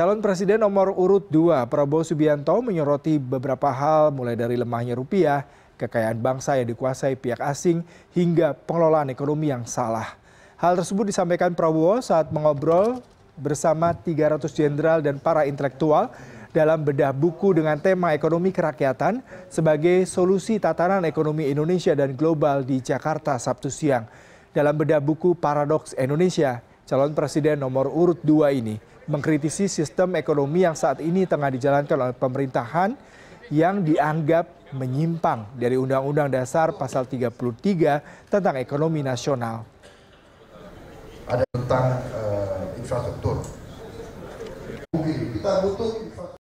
Calon Presiden nomor urut 2 Prabowo Subianto menyoroti beberapa hal mulai dari lemahnya rupiah, kekayaan bangsa yang dikuasai pihak asing, hingga pengelolaan ekonomi yang salah. Hal tersebut disampaikan Prabowo saat mengobrol bersama 300 jenderal dan para intelektual dalam bedah buku dengan tema ekonomi kerakyatan sebagai solusi tatanan ekonomi Indonesia dan global di Jakarta Sabtu siang. Dalam bedah buku Paradoks Indonesia, calon presiden nomor urut 2 ini mengkritisi sistem ekonomi yang saat ini tengah dijalankan oleh pemerintahan yang dianggap menyimpang dari Undang-Undang Dasar Pasal 33 tentang Ekonomi Nasional. Ada tentang uh, infrastruktur. Kita butuh infrastruktur.